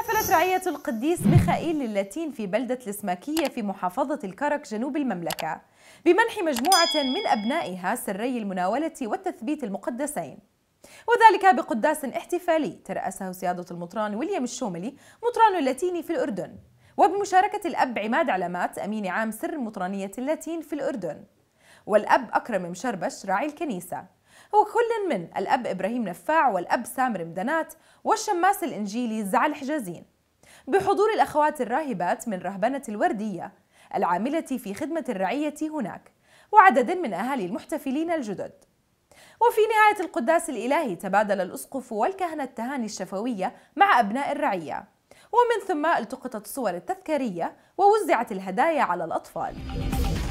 احتفلت رعية القديس ميخائيل اللاتين في بلدة الإسماكية في محافظة الكرك جنوب المملكة بمنح مجموعة من أبنائها سري المناولة والتثبيت المقدسين وذلك بقداس احتفالي ترأسه سيادة المطران ويليام الشوملي مطران اللاتيني في الأردن وبمشاركة الأب عماد علامات أمين عام سر مطرانية اللاتين في الأردن والأب أكرم مشربش راعي الكنيسة وكل من الأب إبراهيم نفاع والأب سامر مدنات والشماس الإنجيلي زعل حجازين بحضور الأخوات الراهبات من رهبنة الوردية العاملة في خدمة الرعية هناك وعدد من أهالي المحتفلين الجدد وفي نهاية القداس الإلهي تبادل الأسقف والكهنة التهاني الشفوية مع أبناء الرعية ومن ثم التقطت الصور التذكارية ووزعت الهدايا على الأطفال